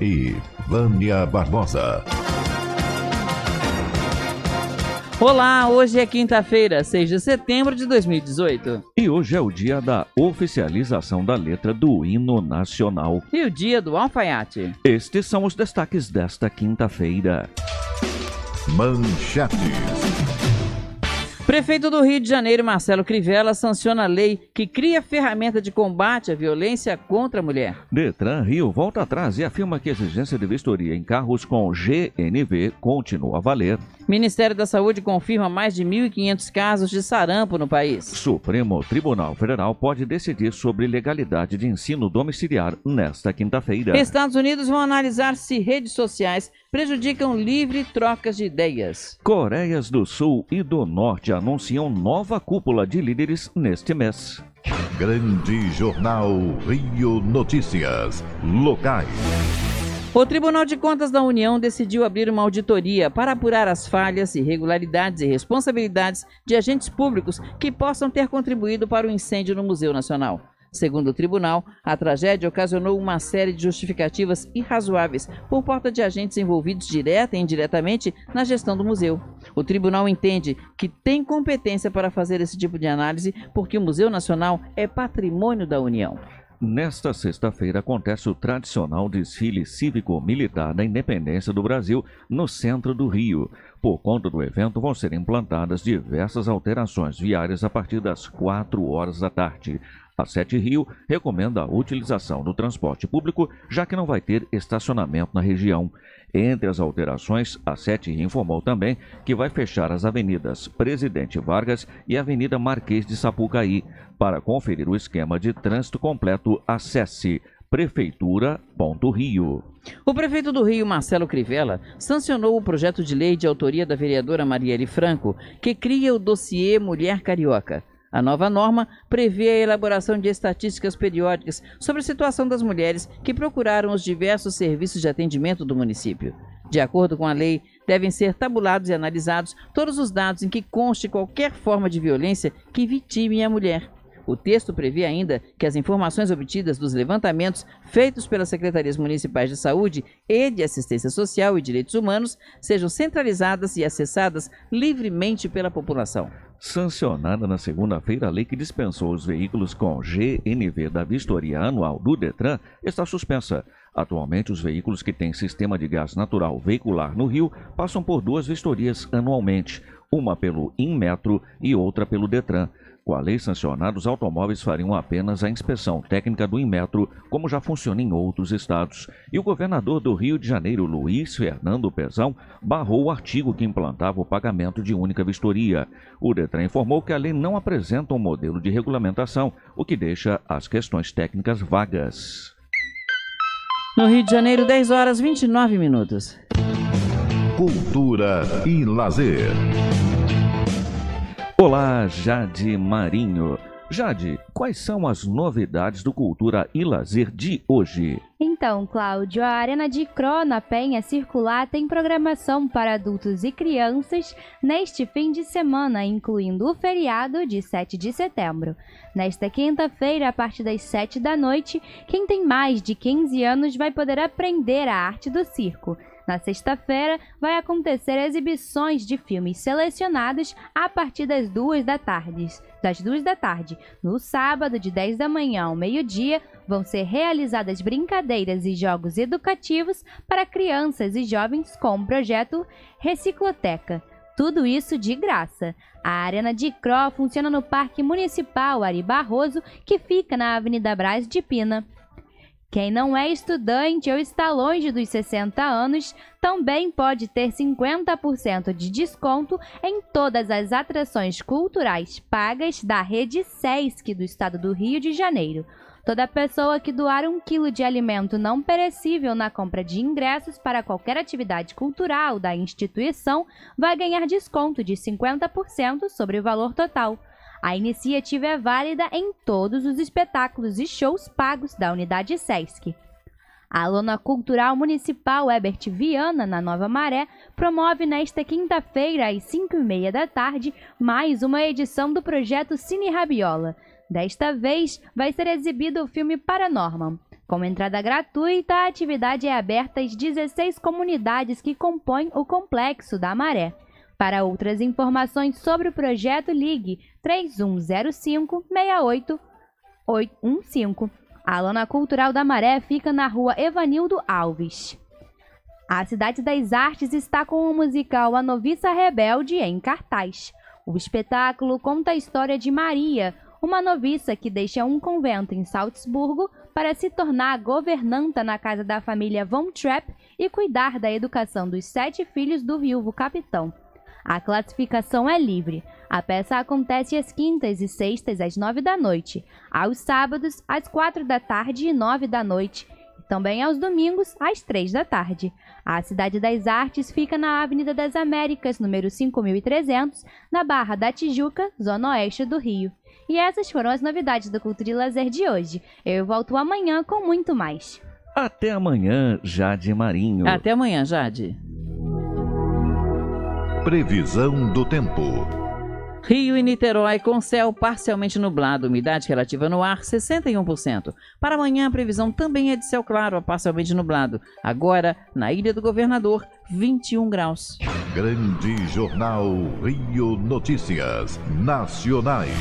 e Vânia Barbosa. Olá, hoje é quinta-feira, 6 de setembro de 2018. E hoje é o dia da oficialização da letra do hino nacional. E o dia do alfaiate. Estes são os destaques desta quinta-feira. Manchetes. Prefeito do Rio de Janeiro, Marcelo Crivella, sanciona a lei que cria ferramenta de combate à violência contra a mulher. Detran Rio volta atrás e afirma que a exigência de vistoria em carros com GNV continua a valer. Ministério da Saúde confirma mais de 1.500 casos de sarampo no país. Supremo Tribunal Federal pode decidir sobre legalidade de ensino domiciliar nesta quinta-feira. Estados Unidos vão analisar se redes sociais prejudicam livre trocas de ideias. Coreias do Sul e do Norte anunciam nova cúpula de líderes neste mês. Grande Jornal Rio Notícias. Locais. O Tribunal de Contas da União decidiu abrir uma auditoria para apurar as falhas, irregularidades e responsabilidades de agentes públicos que possam ter contribuído para o incêndio no Museu Nacional. Segundo o tribunal, a tragédia ocasionou uma série de justificativas irrazoáveis por porta de agentes envolvidos direta e indiretamente na gestão do museu. O tribunal entende que tem competência para fazer esse tipo de análise porque o Museu Nacional é patrimônio da União. Nesta sexta-feira acontece o tradicional desfile cívico-militar da independência do Brasil no centro do Rio. Por conta do evento, vão ser implantadas diversas alterações viárias a partir das 4 horas da tarde. A Sete Rio recomenda a utilização do transporte público, já que não vai ter estacionamento na região. Entre as alterações, a Sete Rio informou também que vai fechar as avenidas Presidente Vargas e Avenida Marquês de Sapucaí. Para conferir o esquema de trânsito completo, acesse prefeitura.rio. O prefeito do Rio, Marcelo Crivella, sancionou o projeto de lei de autoria da vereadora Marielle Franco, que cria o dossiê Mulher Carioca. A nova norma prevê a elaboração de estatísticas periódicas sobre a situação das mulheres que procuraram os diversos serviços de atendimento do município. De acordo com a lei, devem ser tabulados e analisados todos os dados em que conste qualquer forma de violência que vitime a mulher, o texto prevê ainda que as informações obtidas dos levantamentos feitos pelas secretarias municipais de saúde e de assistência social e direitos humanos sejam centralizadas e acessadas livremente pela população. Sancionada na segunda-feira, a lei que dispensou os veículos com GNV da vistoria anual do Detran está suspensa. Atualmente, os veículos que têm sistema de gás natural veicular no Rio passam por duas vistorias anualmente, uma pelo Inmetro e outra pelo Detran. Com a lei sancionada, os automóveis fariam apenas a inspeção técnica do Inmetro, como já funciona em outros estados. E o governador do Rio de Janeiro, Luiz Fernando Pezão, barrou o artigo que implantava o pagamento de única vistoria. O Detran informou que a lei não apresenta um modelo de regulamentação, o que deixa as questões técnicas vagas. No Rio de Janeiro, 10 horas 29 minutos. Cultura e lazer. Olá, Jade Marinho. Jade, quais são as novidades do Cultura e Lazer de hoje? Então, Cláudio, a Arena de Crona Penha Circular tem programação para adultos e crianças neste fim de semana, incluindo o feriado de 7 de setembro. Nesta quinta-feira, a partir das 7 da noite, quem tem mais de 15 anos vai poder aprender a arte do circo. Na sexta-feira, vai acontecer exibições de filmes selecionados a partir das duas da tarde. Das duas da tarde. No sábado, de 10 da manhã ao meio-dia, vão ser realizadas brincadeiras e jogos educativos para crianças e jovens com o projeto Recicloteca. Tudo isso de graça. A Arena de Cro funciona no Parque Municipal Ari Barroso, que fica na Avenida Braz de Pina. Quem não é estudante ou está longe dos 60 anos também pode ter 50% de desconto em todas as atrações culturais pagas da rede SESC do estado do Rio de Janeiro. Toda pessoa que doar um quilo de alimento não perecível na compra de ingressos para qualquer atividade cultural da instituição vai ganhar desconto de 50% sobre o valor total. A iniciativa é válida em todos os espetáculos e shows pagos da unidade SESC. A Lona Cultural Municipal Herbert Viana, na Nova Maré, promove nesta quinta-feira, às 5h30 da tarde, mais uma edição do projeto Cine Rabiola. Desta vez, vai ser exibido o filme Paranormal. Com entrada gratuita, a atividade é aberta às 16 comunidades que compõem o Complexo da Maré. Para outras informações sobre o projeto, ligue 3105 68815. A lona cultural da Maré fica na rua Evanildo Alves. A Cidade das Artes está com o musical A Noviça Rebelde em cartaz. O espetáculo conta a história de Maria, uma noviça que deixa um convento em Salzburgo para se tornar governanta na casa da família Von Trapp e cuidar da educação dos sete filhos do viúvo capitão. A classificação é livre, a peça acontece às quintas e sextas às nove da noite, aos sábados às quatro da tarde e nove da noite, e também aos domingos às três da tarde. A Cidade das Artes fica na Avenida das Américas, número 5300, na Barra da Tijuca, zona oeste do Rio. E essas foram as novidades do Cultura e Lazer de hoje. Eu volto amanhã com muito mais. Até amanhã, Jade Marinho. Até amanhã, Jade. Previsão do tempo. Rio e Niterói com céu parcialmente nublado, umidade relativa no ar 61%. Para amanhã a previsão também é de céu claro a parcialmente nublado. Agora, na Ilha do Governador, 21 graus. Grande Jornal Rio Notícias Nacionais.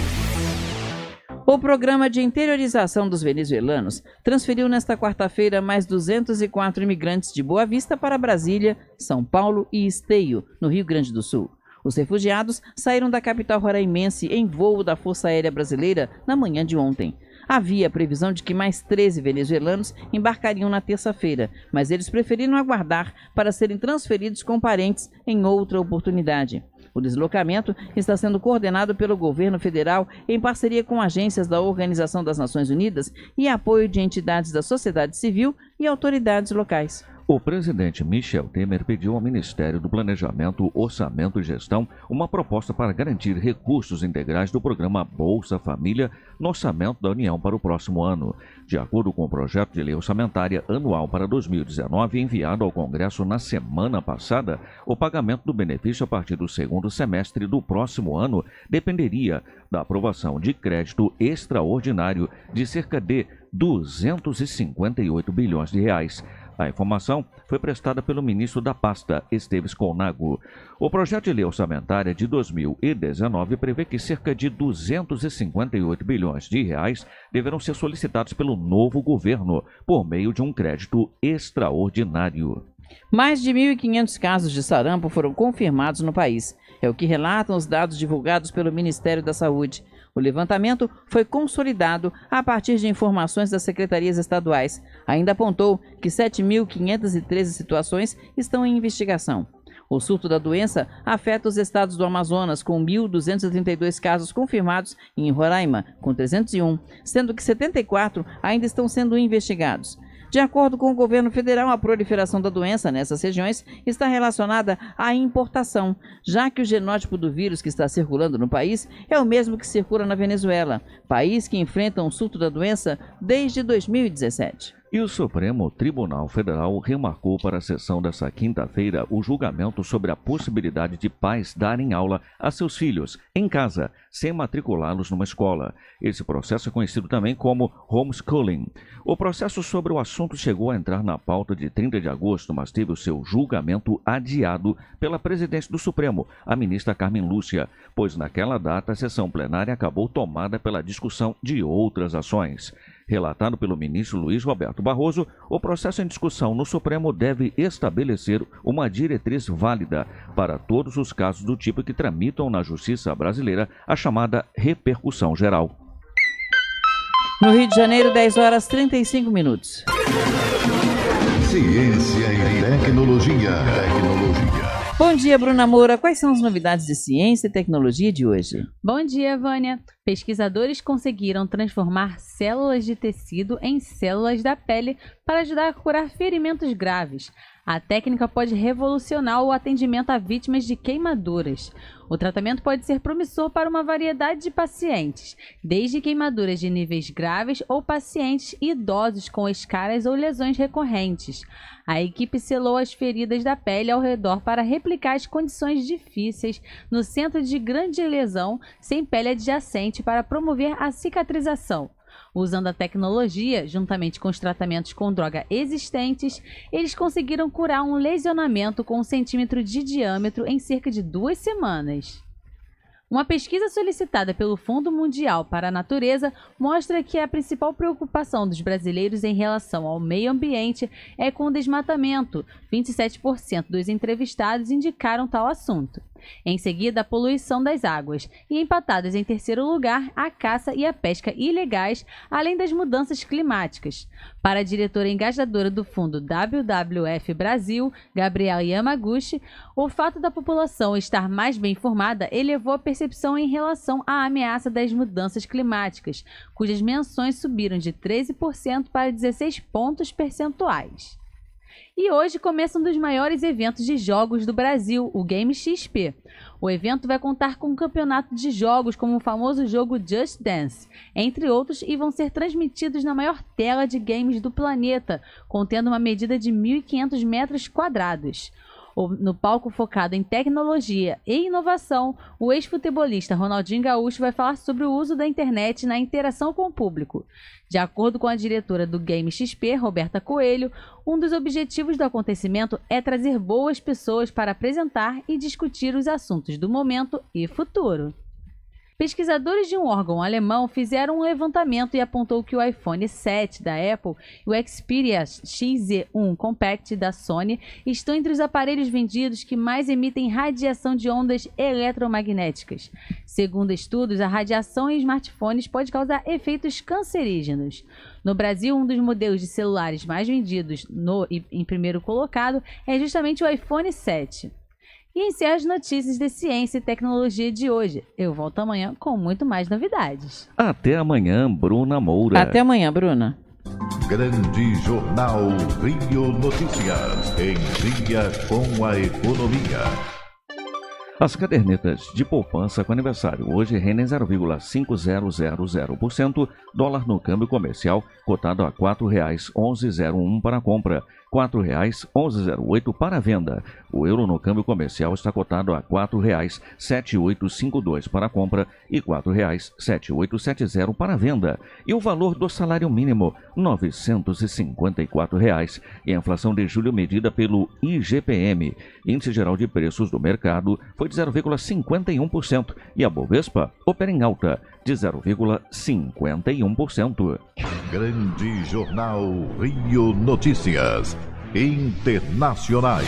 O programa de interiorização dos venezuelanos transferiu nesta quarta-feira mais 204 imigrantes de Boa Vista para Brasília, São Paulo e Esteio, no Rio Grande do Sul. Os refugiados saíram da capital roraimense em voo da Força Aérea Brasileira na manhã de ontem. Havia previsão de que mais 13 venezuelanos embarcariam na terça-feira, mas eles preferiram aguardar para serem transferidos com parentes em outra oportunidade. O deslocamento está sendo coordenado pelo governo federal em parceria com agências da Organização das Nações Unidas e apoio de entidades da sociedade civil e autoridades locais. O presidente Michel Temer pediu ao Ministério do Planejamento, Orçamento e Gestão uma proposta para garantir recursos integrais do programa Bolsa Família no orçamento da União para o próximo ano. De acordo com o projeto de lei orçamentária anual para 2019 enviado ao Congresso na semana passada, o pagamento do benefício a partir do segundo semestre do próximo ano dependeria da aprovação de crédito extraordinário de cerca de 258 bilhões de reais a informação foi prestada pelo ministro da pasta, Esteves Colnago. O projeto de lei orçamentária de 2019 prevê que cerca de 258 bilhões de reais deverão ser solicitados pelo novo governo por meio de um crédito extraordinário. Mais de 1.500 casos de sarampo foram confirmados no país. É o que relatam os dados divulgados pelo Ministério da Saúde. O levantamento foi consolidado a partir de informações das secretarias estaduais. Ainda apontou que 7.513 situações estão em investigação. O surto da doença afeta os estados do Amazonas, com 1.232 casos confirmados, e em Roraima, com 301, sendo que 74 ainda estão sendo investigados. De acordo com o governo federal, a proliferação da doença nessas regiões está relacionada à importação, já que o genótipo do vírus que está circulando no país é o mesmo que circula na Venezuela, país que enfrenta um surto da doença desde 2017. E o Supremo Tribunal Federal remarcou para a sessão desta quinta-feira o julgamento sobre a possibilidade de pais darem aula a seus filhos em casa, sem matriculá-los numa escola. Esse processo é conhecido também como homeschooling. O processo sobre o assunto chegou a entrar na pauta de 30 de agosto, mas teve o seu julgamento adiado pela presidente do Supremo, a ministra Carmen Lúcia, pois naquela data a sessão plenária acabou tomada pela discussão de outras ações. Relatado pelo ministro Luiz Roberto Barroso, o processo em discussão no Supremo deve estabelecer uma diretriz válida para todos os casos do tipo que tramitam na justiça brasileira, a chamada repercussão geral. No Rio de Janeiro, 10 horas 35 minutos. Ciência e tecnologia. Tecnologia. Bom dia, Bruna Moura. Quais são as novidades de ciência e tecnologia de hoje? Bom dia, Vânia. Pesquisadores conseguiram transformar células de tecido em células da pele para ajudar a curar ferimentos graves. A técnica pode revolucionar o atendimento a vítimas de queimaduras. O tratamento pode ser promissor para uma variedade de pacientes, desde queimaduras de níveis graves ou pacientes idosos com escaras ou lesões recorrentes. A equipe selou as feridas da pele ao redor para replicar as condições difíceis no centro de grande lesão sem pele adjacente para promover a cicatrização. Usando a tecnologia, juntamente com os tratamentos com droga existentes, eles conseguiram curar um lesionamento com um centímetro de diâmetro em cerca de duas semanas. Uma pesquisa solicitada pelo Fundo Mundial para a Natureza mostra que a principal preocupação dos brasileiros em relação ao meio ambiente é com o desmatamento. 27% dos entrevistados indicaram tal assunto. Em seguida, a poluição das águas. E empatados em terceiro lugar, a caça e a pesca ilegais, além das mudanças climáticas. Para a diretora engajadora do fundo WWF Brasil, Gabriela Yamaguchi, o fato da população estar mais bem informada elevou a percepção em relação à ameaça das mudanças climáticas, cujas menções subiram de 13% para 16 pontos percentuais. E hoje começa um dos maiores eventos de jogos do Brasil, o Game XP. O evento vai contar com um campeonato de jogos, como o famoso jogo Just Dance, entre outros, e vão ser transmitidos na maior tela de games do planeta, contendo uma medida de 1.500 metros quadrados no palco focado em tecnologia e inovação, o ex-futebolista Ronaldinho Gaúcho vai falar sobre o uso da internet na interação com o público. De acordo com a diretora do Game XP, Roberta Coelho, um dos objetivos do acontecimento é trazer boas pessoas para apresentar e discutir os assuntos do momento e futuro. Pesquisadores de um órgão alemão fizeram um levantamento e apontou que o iPhone 7 da Apple e o Xperia XZ1 Compact da Sony estão entre os aparelhos vendidos que mais emitem radiação de ondas eletromagnéticas. Segundo estudos, a radiação em smartphones pode causar efeitos cancerígenos. No Brasil, um dos modelos de celulares mais vendidos no, em primeiro colocado é justamente o iPhone 7 e encerro as notícias de ciência e tecnologia de hoje. Eu volto amanhã com muito mais novidades. Até amanhã, Bruna Moura. Até amanhã, Bruna. Grande Jornal Rio Notícias, em dia com a economia. As cadernetas de poupança com aniversário hoje rendem 0,5000%, dólar no câmbio comercial cotado a R$ 4,1101 para compra, R$ 4,1108 para venda. O euro no câmbio comercial está cotado a R$ 4,7852 para compra e R$ 4,7870 para venda. E o valor do salário mínimo, R$ 954. Reais. E a inflação de julho medida pelo IGPM, Índice Geral de Preços do Mercado, foi de 0,51% e a Bovespa opera em alta, de 0,51%. Grande Jornal Rio Notícias Internacionais.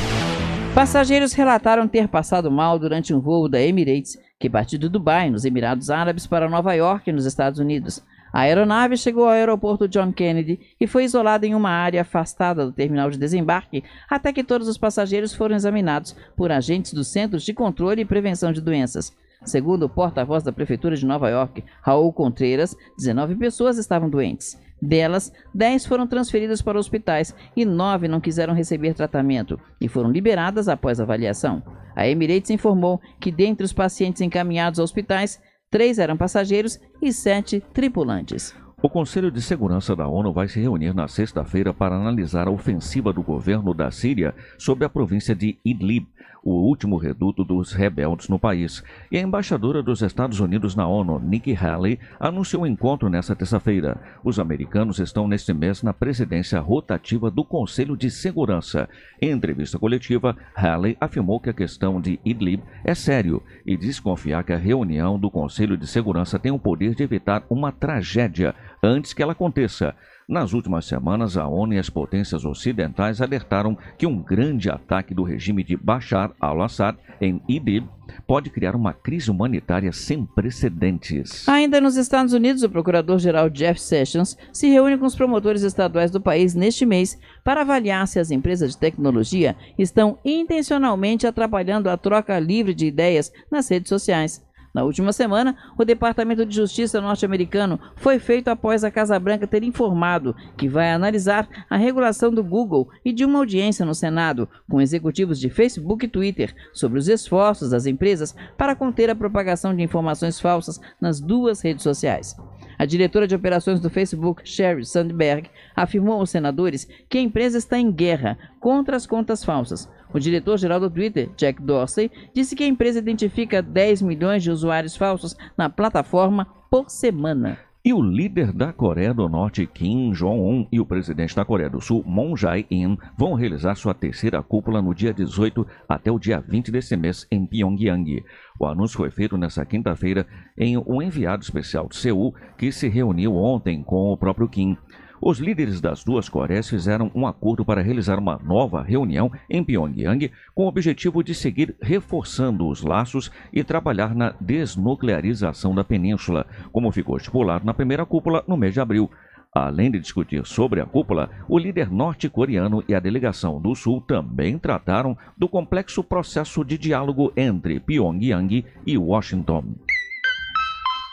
Passageiros relataram ter passado mal durante um voo da Emirates, que partiu de Dubai, nos Emirados Árabes, para Nova York, nos Estados Unidos. A aeronave chegou ao aeroporto John Kennedy e foi isolada em uma área afastada do terminal de desembarque até que todos os passageiros foram examinados por agentes dos Centros de Controle e Prevenção de Doenças. Segundo o porta-voz da Prefeitura de Nova York, Raul Contreiras, 19 pessoas estavam doentes. Delas, 10 foram transferidas para hospitais e 9 não quiseram receber tratamento e foram liberadas após avaliação. A Emirates informou que, dentre os pacientes encaminhados a hospitais, 3 eram passageiros e 7 tripulantes. O Conselho de Segurança da ONU vai se reunir na sexta-feira para analisar a ofensiva do governo da Síria sobre a província de Idlib, o último reduto dos rebeldes no país. E a embaixadora dos Estados Unidos na ONU, Nikki Haley, anunciou o um encontro nesta terça-feira. Os americanos estão neste mês na presidência rotativa do Conselho de Segurança. Em entrevista coletiva, Haley afirmou que a questão de Idlib é sério e desconfiar que a reunião do Conselho de Segurança tem o poder de evitar uma tragédia antes que ela aconteça. Nas últimas semanas, a ONU e as potências ocidentais alertaram que um grande ataque do regime de Bashar al-Assad em Idlib pode criar uma crise humanitária sem precedentes. Ainda nos Estados Unidos, o procurador-geral Jeff Sessions se reúne com os promotores estaduais do país neste mês para avaliar se as empresas de tecnologia estão intencionalmente atrapalhando a troca livre de ideias nas redes sociais. Na última semana, o Departamento de Justiça norte-americano foi feito após a Casa Branca ter informado que vai analisar a regulação do Google e de uma audiência no Senado com executivos de Facebook e Twitter sobre os esforços das empresas para conter a propagação de informações falsas nas duas redes sociais. A diretora de operações do Facebook, Sheryl Sandberg, afirmou aos senadores que a empresa está em guerra contra as contas falsas, o diretor-geral do Twitter, Jack Dorsey, disse que a empresa identifica 10 milhões de usuários falsos na plataforma por semana. E o líder da Coreia do Norte, Kim Jong-un, e o presidente da Coreia do Sul, Moon Jae-in, vão realizar sua terceira cúpula no dia 18 até o dia 20 deste mês em Pyongyang. O anúncio foi feito nesta quinta-feira em um enviado especial de Seul, que se reuniu ontem com o próprio Kim. Os líderes das duas Coreias fizeram um acordo para realizar uma nova reunião em Pyongyang com o objetivo de seguir reforçando os laços e trabalhar na desnuclearização da península, como ficou estipulado na primeira cúpula no mês de abril. Além de discutir sobre a cúpula, o líder norte-coreano e a delegação do Sul também trataram do complexo processo de diálogo entre Pyongyang e Washington.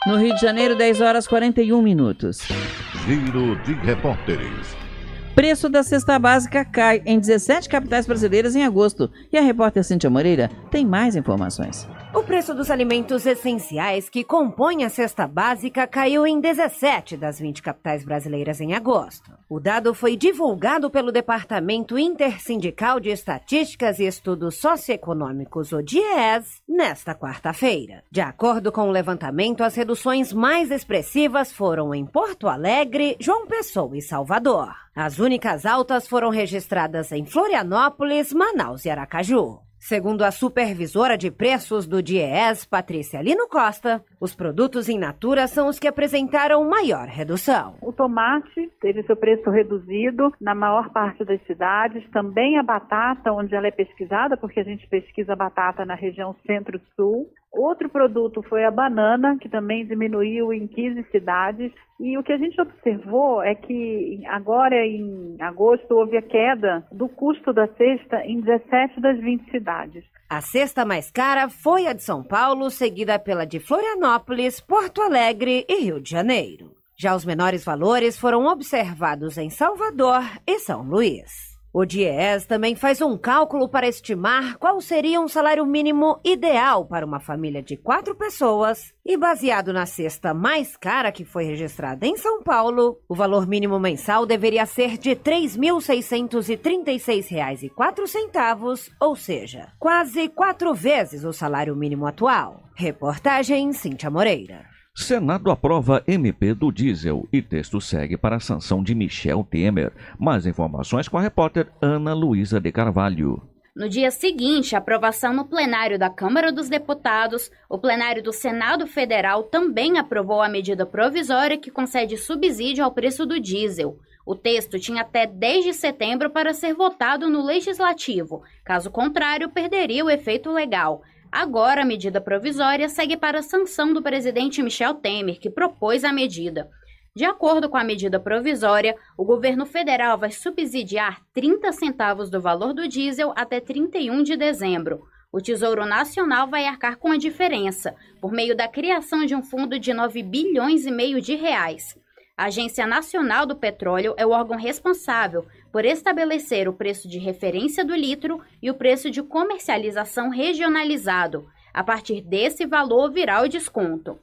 No Rio de Janeiro, 10 horas 41 minutos. Giro de repórteres. Preço da cesta básica cai em 17 capitais brasileiras em agosto. E a repórter Cintia Moreira tem mais informações. O preço dos alimentos essenciais que compõem a cesta básica caiu em 17 das 20 capitais brasileiras em agosto. O dado foi divulgado pelo Departamento Intersindical de Estatísticas e Estudos Socioeconômicos, o DIES, nesta quarta-feira. De acordo com o levantamento, as reduções mais expressivas foram em Porto Alegre, João Pessoa e Salvador. As únicas altas foram registradas em Florianópolis, Manaus e Aracaju. Segundo a supervisora de preços do DIES, Patrícia Lino Costa, os produtos in natura são os que apresentaram maior redução. O tomate teve seu preço reduzido na maior parte das cidades, também a batata, onde ela é pesquisada, porque a gente pesquisa batata na região centro-sul, Outro produto foi a banana, que também diminuiu em 15 cidades. E o que a gente observou é que agora em agosto houve a queda do custo da cesta em 17 das 20 cidades. A cesta mais cara foi a de São Paulo, seguida pela de Florianópolis, Porto Alegre e Rio de Janeiro. Já os menores valores foram observados em Salvador e São Luís. O DIES também faz um cálculo para estimar qual seria um salário mínimo ideal para uma família de quatro pessoas e, baseado na cesta mais cara que foi registrada em São Paulo, o valor mínimo mensal deveria ser de R$ 3.636,04, ou seja, quase quatro vezes o salário mínimo atual. Reportagem Cíntia Moreira. Senado aprova MP do diesel e texto segue para a sanção de Michel Temer. Mais informações com a repórter Ana Luísa de Carvalho. No dia seguinte à aprovação no plenário da Câmara dos Deputados, o plenário do Senado Federal também aprovou a medida provisória que concede subsídio ao preço do diesel. O texto tinha até 10 de setembro para ser votado no Legislativo, caso contrário, perderia o efeito legal. Agora, a medida provisória segue para a sanção do presidente Michel Temer, que propôs a medida. De acordo com a medida provisória, o governo federal vai subsidiar 30 centavos do valor do diesel até 31 de dezembro. O Tesouro Nacional vai arcar com a diferença, por meio da criação de um fundo de 9 bilhões e meio de reais. A Agência Nacional do Petróleo é o órgão responsável por estabelecer o preço de referência do litro e o preço de comercialização regionalizado. A partir desse valor virá o desconto.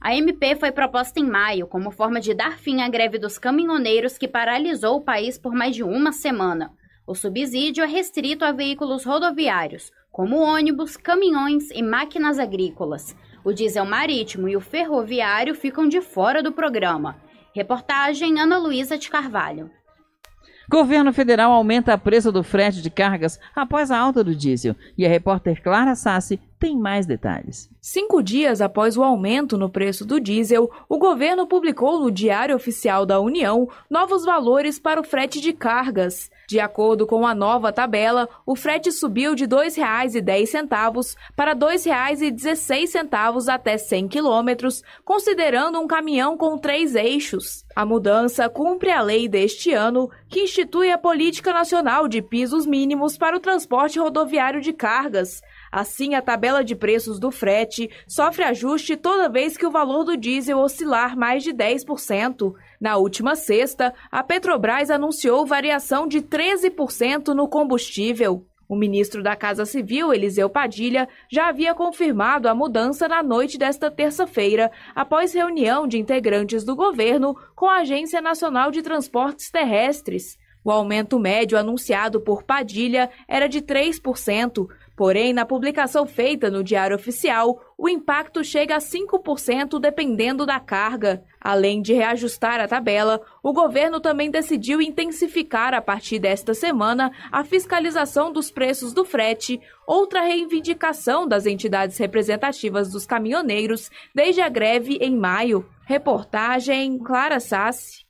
A MP foi proposta em maio como forma de dar fim à greve dos caminhoneiros que paralisou o país por mais de uma semana. O subsídio é restrito a veículos rodoviários, como ônibus, caminhões e máquinas agrícolas. O diesel marítimo e o ferroviário ficam de fora do programa. Reportagem Ana Luísa de Carvalho. Governo federal aumenta a preço do frete de cargas após a alta do diesel. E a repórter Clara Sassi tem mais detalhes. Cinco dias após o aumento no preço do diesel, o governo publicou no Diário Oficial da União novos valores para o frete de cargas. De acordo com a nova tabela, o frete subiu de R$ 2,10 para R$ 2,16 até 100 quilômetros, considerando um caminhão com três eixos. A mudança cumpre a lei deste ano, que institui a Política Nacional de Pisos Mínimos para o Transporte Rodoviário de Cargas, Assim, a tabela de preços do frete sofre ajuste toda vez que o valor do diesel oscilar mais de 10%. Na última sexta, a Petrobras anunciou variação de 13% no combustível. O ministro da Casa Civil, Eliseu Padilha, já havia confirmado a mudança na noite desta terça-feira, após reunião de integrantes do governo com a Agência Nacional de Transportes Terrestres. O aumento médio anunciado por Padilha era de 3%. Porém, na publicação feita no Diário Oficial, o impacto chega a 5% dependendo da carga. Além de reajustar a tabela, o governo também decidiu intensificar a partir desta semana a fiscalização dos preços do frete, outra reivindicação das entidades representativas dos caminhoneiros desde a greve em maio. Reportagem Clara Sassi.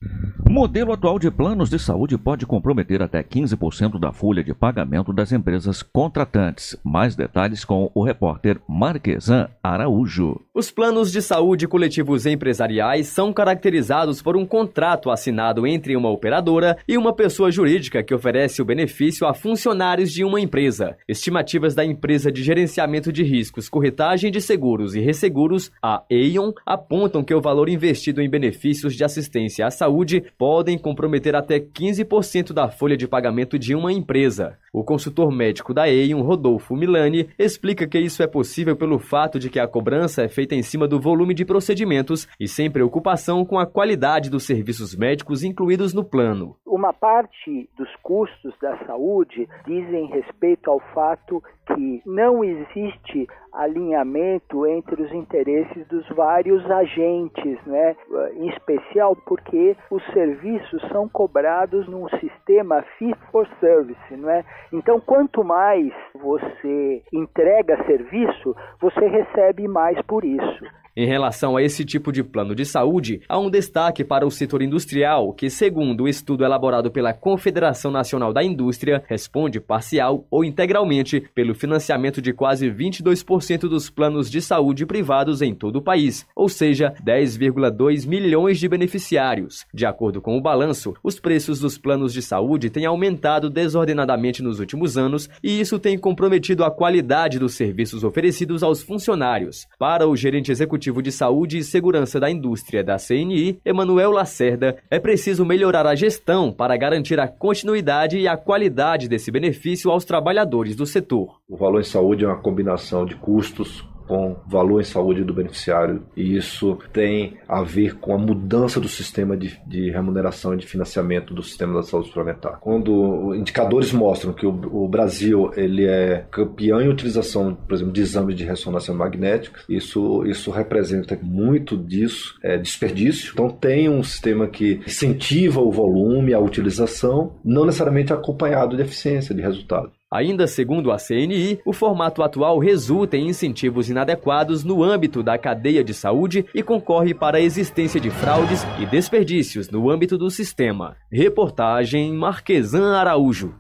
Modelo atual de planos de saúde pode comprometer até 15% da folha de pagamento das empresas contratantes. Mais detalhes com o repórter Marquesan Araújo. Os planos de saúde coletivos empresariais são caracterizados por um contrato assinado entre uma operadora e uma pessoa jurídica que oferece o benefício a funcionários de uma empresa. Estimativas da empresa de gerenciamento de riscos, corretagem de seguros e resseguros, a Aon, apontam que o valor investido em benefícios de assistência à saúde podem comprometer até 15% da folha de pagamento de uma empresa. O consultor médico da Eion, Rodolfo Milani, explica que isso é possível pelo fato de que a cobrança é feita em cima do volume de procedimentos e sem preocupação com a qualidade dos serviços médicos incluídos no plano. Uma parte dos custos da saúde dizem respeito ao fato que não existe alinhamento entre os interesses dos vários agentes, né? em especial porque os serviços são cobrados num sistema fee for service. Né? Então, quanto mais você entrega serviço, você recebe mais por isso. Em relação a esse tipo de plano de saúde, há um destaque para o setor industrial, que, segundo o estudo elaborado pela Confederação Nacional da Indústria, responde parcial ou integralmente pelo financiamento de quase 22% dos planos de saúde privados em todo o país, ou seja, 10,2 milhões de beneficiários. De acordo com o balanço, os preços dos planos de saúde têm aumentado desordenadamente nos últimos anos e isso tem comprometido a qualidade dos serviços oferecidos aos funcionários. Para o gerente executivo, Executivo de Saúde e Segurança da Indústria da CNI, Emanuel Lacerda, é preciso melhorar a gestão para garantir a continuidade e a qualidade desse benefício aos trabalhadores do setor. O valor em saúde é uma combinação de custos, com valor em saúde do beneficiário. E isso tem a ver com a mudança do sistema de, de remuneração e de financiamento do sistema da saúde suplementar. Quando indicadores mostram que o, o, Brasil ele é campeão em utilização, por exemplo, de exames de ressonância magnética, isso, isso representa muito disso, é, desperdício. Então tem um sistema que incentiva o volume, a utilização, não necessariamente acompanhado de eficiência, de resultado. Ainda segundo a CNI, o formato atual resulta em incentivos inadequados no âmbito da cadeia de saúde e concorre para a existência de fraudes e desperdícios no âmbito do sistema. Reportagem Marquesan Araújo.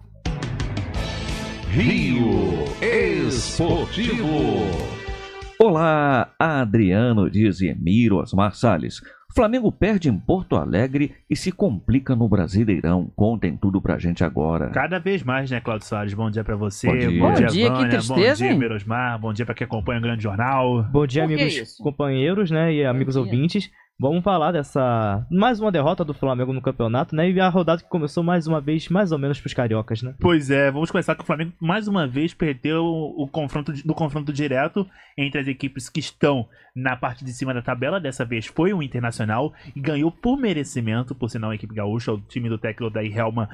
Rio Esportivo. Olá, Adriano Dizemiro Osmar Salles. Flamengo perde em Porto Alegre e se complica no Brasileirão. Contem tudo pra gente agora. Cada vez mais, né, Claudio Soares? Bom dia pra você. Bom dia, bom dia, dia que tristeza. Bom dia, Merosmar. Bom dia pra quem acompanha o Grande Jornal. Bom dia, amigos é companheiros, né, e amigos ouvintes. Vamos falar dessa. Mais uma derrota do Flamengo no campeonato, né? E a rodada que começou mais uma vez, mais ou menos, pros cariocas, né? Pois é, vamos começar que o Flamengo mais uma vez perdeu o confronto no confronto direto entre as equipes que estão na parte de cima da tabela. Dessa vez foi o Internacional e ganhou por merecimento, por sinal, a equipe gaúcha, o time do técnico da Helma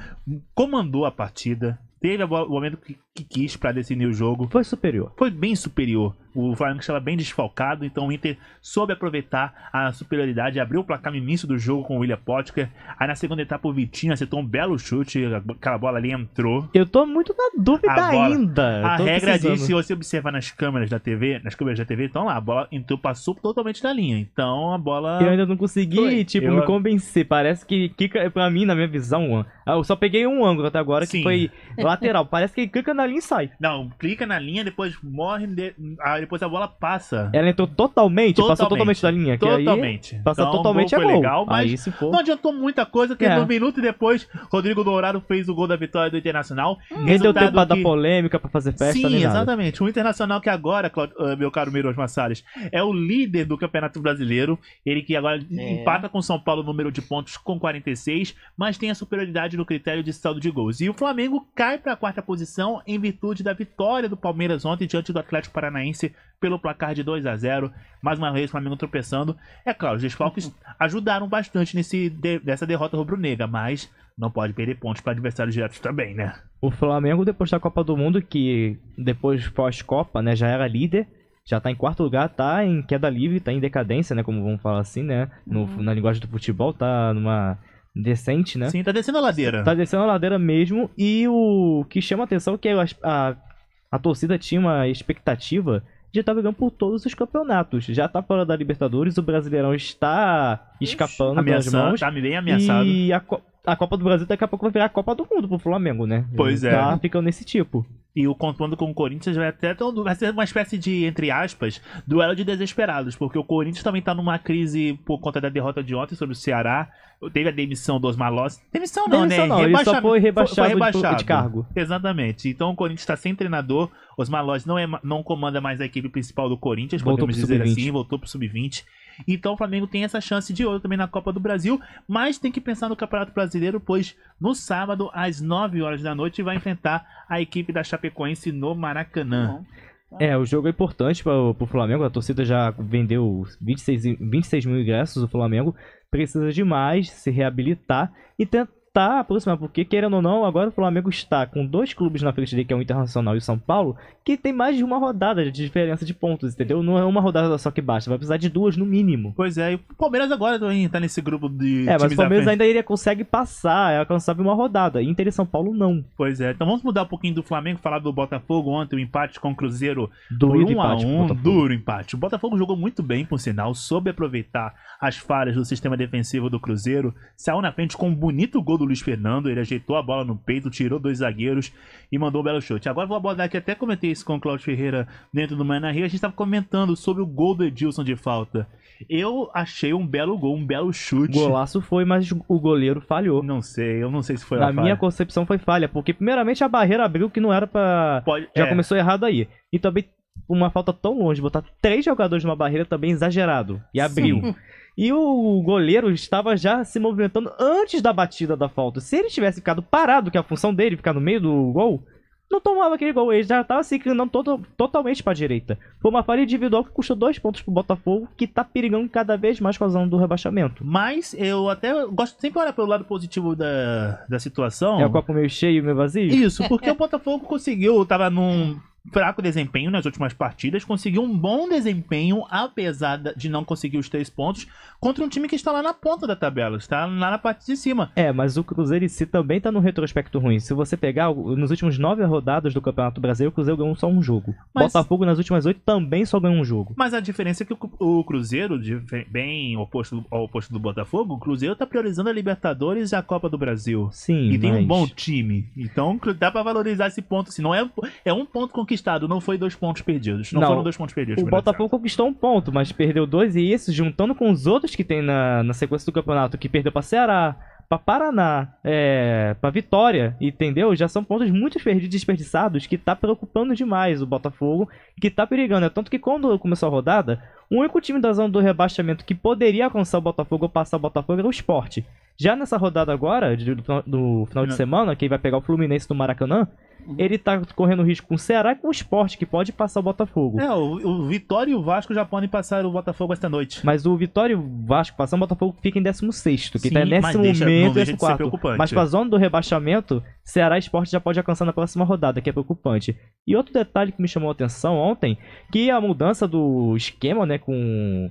comandou a partida. Teve o momento que que quis para definir o jogo. Foi superior. Foi bem superior. O Flamengo estava bem desfalcado, então o Inter soube aproveitar a superioridade, abriu o placar no início do jogo com o William Potker. Aí na segunda etapa o Vitinho acertou um belo chute, aquela bola ali entrou. Eu tô muito na dúvida a ainda. A regra precisando. diz, se você observar nas câmeras da TV, nas câmeras da TV, então lá, a bola entrou, passou totalmente na linha. Então a bola... Eu ainda não consegui, Foi. tipo, Eu... me convencer. Parece que Kika, pra mim, na minha visão, ah, eu só peguei um ângulo até agora, Sim. que foi lateral. Parece que Kika na linha e sai. Não, clica na linha, depois morre, depois a bola passa. Ela entrou totalmente, totalmente. passou totalmente da linha. Totalmente. Aí, então, totalmente gol é gol. legal, mas aí, se for... não adiantou muita coisa, que é. no minuto depois, Rodrigo Dourado fez o gol da vitória do Internacional. Nem ele deu tempo pra que... dar polêmica, pra fazer festa, Sim, nem nada. exatamente. O Internacional que agora, ah, meu caro Miros Massares, é o líder do Campeonato Brasileiro. Ele que agora é. empata com São Paulo o número de pontos com 46, mas tem a superioridade no critério de saldo de gols. E o Flamengo cai pra quarta posição em virtude da vitória do Palmeiras ontem diante do Atlético Paranaense pelo placar de 2 a 0 Mais uma vez, o Flamengo tropeçando. É claro, os desfalques ajudaram bastante nesse, nessa derrota rubro-negra, mas não pode perder pontos para adversários diretos também, né? O Flamengo, depois da Copa do Mundo, que depois pós-Copa, né, já era líder, já está em quarto lugar, está em queda livre, está em decadência, né, como vamos falar assim, né, no, uhum. na linguagem do futebol, está numa decente, né? Sim, tá descendo a ladeira. Tá descendo a ladeira mesmo. E o que chama atenção é que a, a, a torcida tinha uma expectativa de estar tá brigando por todos os campeonatos. Já tá fora da Libertadores, o Brasileirão está escapando Ameaçando, das mãos. Tá bem ameaçado. E a, a, Copa do Brasil daqui a pouco vai virar a Copa do Mundo pro Flamengo, né? Pois é. Tá ficando nesse tipo e o contando com o Corinthians vai até vai ser uma espécie de, entre aspas, duelo de desesperados, porque o Corinthians também tá numa crise por conta da derrota de ontem sobre o Ceará. Teve a demissão do Osmar Demissão não, demissão né? Não, Rebaixa... só foi rebaixado, foi, foi rebaixado. De, de, cargo. Exatamente. Então o Corinthians está sem treinador. Osmar Loss não, é, não comanda mais a equipe principal do Corinthians, voltou podemos dizer assim, voltou pro Sub-20. Então o Flamengo tem essa chance de ouro também na Copa do Brasil, mas tem que pensar no Campeonato Brasileiro, pois no sábado, às 9 horas da noite, vai enfrentar a equipe da Chapecoense Chapecoense no Maracanã. É, o jogo é importante para o Flamengo. A torcida já vendeu 26, 26 mil ingressos. O Flamengo precisa demais se reabilitar e tentar tá aproximar, porque querendo ou não, agora o Flamengo está com dois clubes na frente dele, que é o Internacional e o São Paulo, que tem mais de uma rodada de diferença de pontos, entendeu? Não é uma rodada só que basta, vai precisar de duas no mínimo. Pois é, e o Palmeiras agora também tá nesse grupo de. É, mas o Palmeiras ainda iria consegue passar, é alcançar uma rodada. Inter e São Paulo não. Pois é, então vamos mudar um pouquinho do Flamengo, falar do Botafogo ontem, o empate com o Cruzeiro. Duro um empate. Um, duro empate. O Botafogo jogou muito bem, por sinal, soube aproveitar as falhas do sistema defensivo do Cruzeiro, saiu na frente com um bonito gol do Luiz Fernando, ele ajeitou a bola no peito, tirou dois zagueiros e mandou um belo chute. Agora vou abordar que até comentei isso com o Cláudio Ferreira dentro do Manhã a gente estava comentando sobre o gol do Edilson de falta. Eu achei um belo gol, um belo chute. Golaço foi, mas o goleiro falhou. Não sei, eu não sei se foi Na minha falha. concepção foi falha, porque primeiramente a barreira abriu que não era para Já é. começou errado aí. E também uma falta tão longe, botar três jogadores numa barreira também exagerado. E abriu. Sim. E o goleiro estava já se movimentando antes da batida da falta. Se ele tivesse ficado parado, que é a função dele, ficar no meio do gol, não tomava aquele gol. Ele já estava se inclinando totalmente para a direita. Foi uma falha individual que custou dois pontos para o Botafogo, que está perigando cada vez mais com a zona do rebaixamento. Mas eu até gosto sempre de olhar pelo lado positivo da, da situação. É o copo meio cheio, meio vazio? Isso, porque o Botafogo conseguiu, estava num fraco desempenho nas últimas partidas, conseguiu um bom desempenho, apesar de não conseguir os três pontos, contra um time que está lá na ponta da tabela, está lá na parte de cima. É, mas o Cruzeiro em si também está no retrospecto ruim. Se você pegar, nos últimos nove rodadas do Campeonato Brasileiro, o Cruzeiro ganhou só um jogo. Mas... Botafogo, nas últimas oito, também só ganhou um jogo. Mas a diferença é que o Cruzeiro, bem oposto ao oposto do Botafogo, o Cruzeiro está priorizando a Libertadores e a Copa do Brasil. Sim, E mas... tem um bom time. Então dá para valorizar esse ponto. Se assim. não é, é um ponto com conquistado, não foi dois pontos perdidos. Não, não foram dois pontos perdidos. O Botafogo conquistou um ponto, mas perdeu dois e isso, juntando com os outros que tem na, na sequência do campeonato, que perdeu para Ceará, para Paraná, é, para Vitória, entendeu? Já são pontos muito perdidos, desperdiçados que tá preocupando demais o Botafogo, que tá perigando. É tanto que quando começou a rodada, o único time da zona do rebaixamento que poderia alcançar o Botafogo ou passar o Botafogo era o Sport. Já nessa rodada agora, do, do final de semana, quem vai pegar o Fluminense no Maracanã, Uhum. Ele tá correndo risco com o Ceará e com o esporte, que pode passar o Botafogo. É, o, o Vitória e o Vasco já podem passar o Botafogo esta noite. Mas o Vitória e o Vasco passar o Botafogo fica em 16, que Sim, tá nesse mas deixa, momento deixa, quarto. Mas pra zona do rebaixamento, Ceará e esporte já pode alcançar na próxima rodada, que é preocupante. E outro detalhe que me chamou a atenção ontem, que a mudança do esquema, né, com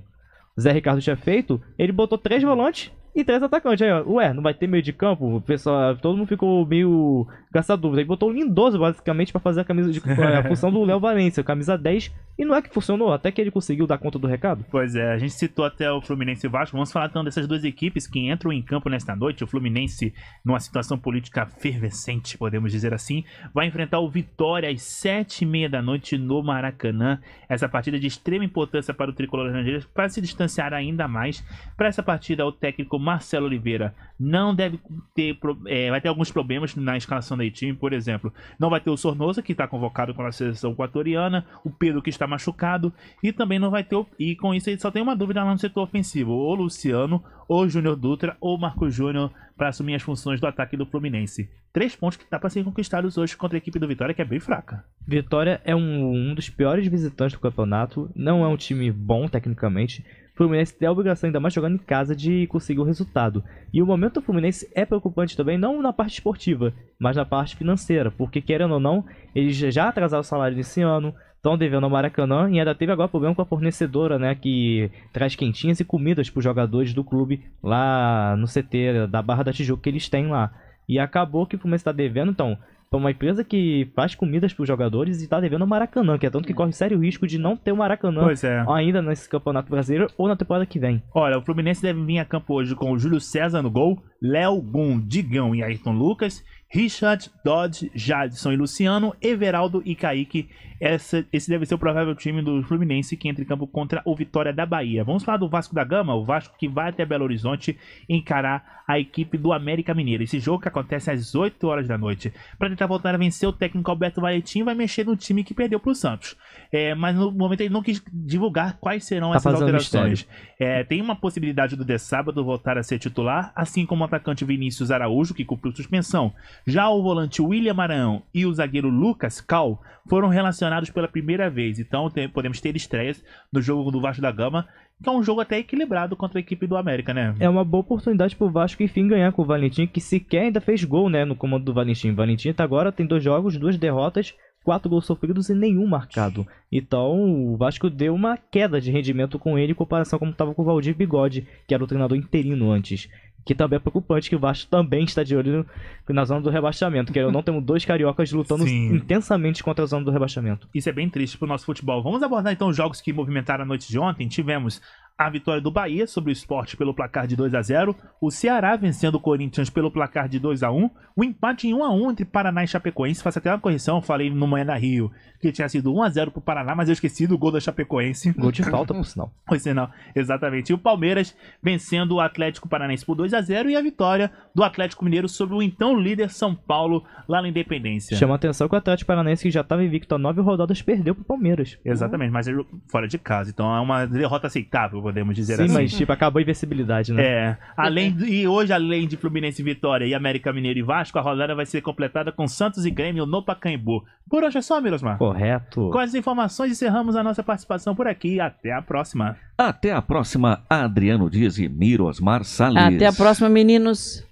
o Zé Ricardo tinha feito, ele botou três volantes e três atacantes. Aí, ué, não vai ter meio de campo? O pessoal, todo mundo ficou meio gastado dúvida. Aí botou o Lindoso, basicamente, para fazer a camisa de a função do Léo Valência, camisa 10. E não é que funcionou, até que ele conseguiu dar conta do recado. Pois é, a gente citou até o Fluminense e o Vasco. Vamos falar então dessas duas equipes que entram em campo nesta noite. O Fluminense, numa situação política fervescente, podemos dizer assim, vai enfrentar o Vitória às sete e meia da noite no Maracanã. Essa partida é de extrema importância para o tricolor das para se distanciar ainda mais. Para essa partida, o técnico Marcelo Oliveira não deve ter. É, vai ter alguns problemas na escalação do time, por exemplo. Não vai ter o Sornosa, que está convocado com a seleção equatoriana, o Pedro, que está machucado, e também não vai ter. O, e com isso, ele só tem uma dúvida lá no setor ofensivo: ou Luciano, ou Júnior Dutra, ou Marco Júnior para assumir as funções do ataque do Fluminense. Três pontos que dá para serem conquistados hoje contra a equipe do Vitória, que é bem fraca. Vitória é um, um dos piores visitantes do campeonato, não é um time bom tecnicamente. O Fluminense tem a obrigação, ainda mais jogando em casa, de conseguir o resultado. E o momento do Fluminense é preocupante também, não na parte esportiva, mas na parte financeira, porque querendo ou não, eles já atrasaram o salário nesse ano, estão devendo ao Maracanã e ainda teve agora problema com a fornecedora, né? Que traz quentinhas e comidas para os jogadores do clube lá no CT da Barra da Tijuca que eles têm lá. E acabou que o Fluminense está devendo, então, para uma empresa que faz comidas para os jogadores e está devendo ao Maracanã, que é tanto que corre sério risco de não ter o Maracanã é. ainda nesse Campeonato Brasileiro ou na temporada que vem. Olha, o Fluminense deve vir a campo hoje com o Júlio César no gol, Léo Gun, Digão e Ayrton Lucas, Richard, Dodge, Jadson e Luciano, Everaldo e Kaique essa, esse deve ser o provável time do Fluminense que entra em campo contra o Vitória da Bahia. Vamos falar do Vasco da Gama, o Vasco que vai até Belo Horizonte encarar a equipe do América Mineiro. Esse jogo que acontece às 8 horas da noite. Para tentar voltar a vencer, o técnico Alberto Valentim vai mexer no time que perdeu para o Santos. É, mas no momento ele não quis divulgar quais serão tá essas alterações. É, tem uma possibilidade do De Sábado voltar a ser titular, assim como o atacante Vinícius Araújo, que cumpriu suspensão. Já o volante William Marão e o zagueiro Lucas Cal foram relacionados adicionados pela primeira vez. Então tem, podemos ter estreias no jogo do Vasco da Gama, que é um jogo até equilibrado contra a equipe do América, né? É uma boa oportunidade pro Vasco, enfim, ganhar com o Valentim, que sequer ainda fez gol, né, no comando do Valentim. Valentim até tá agora tem dois jogos, duas derrotas, quatro gols sofridos e nenhum marcado. Então o Vasco deu uma queda de rendimento com ele em comparação como estava com o Valdir Bigode, que era o treinador interino antes que também é preocupante, que o Vasco também está de olho na zona do rebaixamento. Que não temos dois cariocas lutando Sim. intensamente contra a zona do rebaixamento. Isso é bem triste pro nosso futebol. Vamos abordar então os jogos que movimentaram a noite de ontem. Tivemos a vitória do Bahia sobre o esporte pelo placar de 2 a 0 o Ceará vencendo o Corinthians pelo placar de 2 a 1 o empate em 1 a 1 entre Paraná e Chapecoense, faço até uma correção, falei no Manhã na Rio que tinha sido 1 a 0 para o Paraná, mas eu esqueci do gol da Chapecoense. Gol de falta, por sinal. Por sinal, é, exatamente. E o Palmeiras vencendo o Atlético Paranaense por 2 a 0 e a vitória do Atlético Mineiro sobre o então líder São Paulo lá na Independência. Chama atenção que o Atlético Paranaense que já estava invicto a nove rodadas perdeu para o Palmeiras. Exatamente, mas fora de casa, então é uma derrota aceitável podemos dizer Sim, assim. Mas, tipo, acabou a invencibilidade, né? É. Além de, e hoje, além de Fluminense Vitória e América Mineiro e Vasco, a rodada vai ser completada com Santos e Grêmio no Pacaembu. Por hoje é só, Mirosmar. Correto. Com as informações, encerramos a nossa participação por aqui. Até a próxima. Até a próxima, Adriano Dias e Mirosmar Salles. Até a próxima, meninos.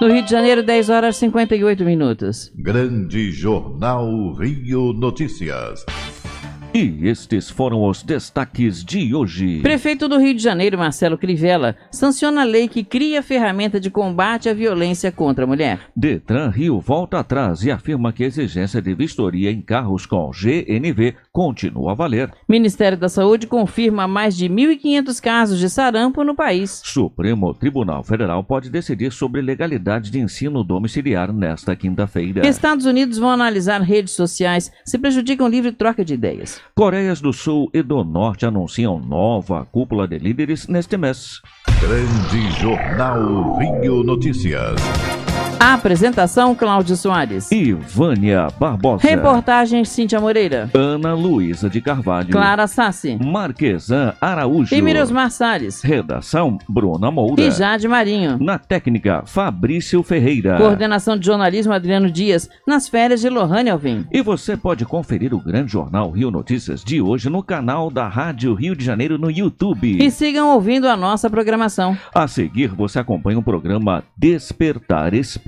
No Rio de Janeiro, 10 horas e 58 minutos. Grande Jornal Rio Notícias. E estes foram os destaques de hoje. Prefeito do Rio de Janeiro, Marcelo Crivella, sanciona a lei que cria ferramenta de combate à violência contra a mulher. Detran Rio volta atrás e afirma que a exigência de vistoria em carros com GNV continua a valer. Ministério da Saúde confirma mais de 1.500 casos de sarampo no país. Supremo Tribunal Federal pode decidir sobre legalidade de ensino domiciliar nesta quinta-feira. Estados Unidos vão analisar redes sociais se prejudicam livre troca de ideias. Coreias do Sul e do Norte anunciam nova cúpula de líderes neste mês. Grande Jornal Rio Notícias. Apresentação Cláudio Soares. E Vânia Barbosa. Reportagem Cíntia Moreira. Ana Luísa de Carvalho. Clara Sassi. Marquesan Araújo. E Mirosmar Salles. Redação Bruna Moura. E Jade Marinho. Na técnica Fabrício Ferreira. Coordenação de jornalismo Adriano Dias. Nas férias de Lohane Alvim. E você pode conferir o grande jornal Rio Notícias de hoje no canal da Rádio Rio de Janeiro no YouTube. E sigam ouvindo a nossa programação. A seguir você acompanha o programa Despertar Espírito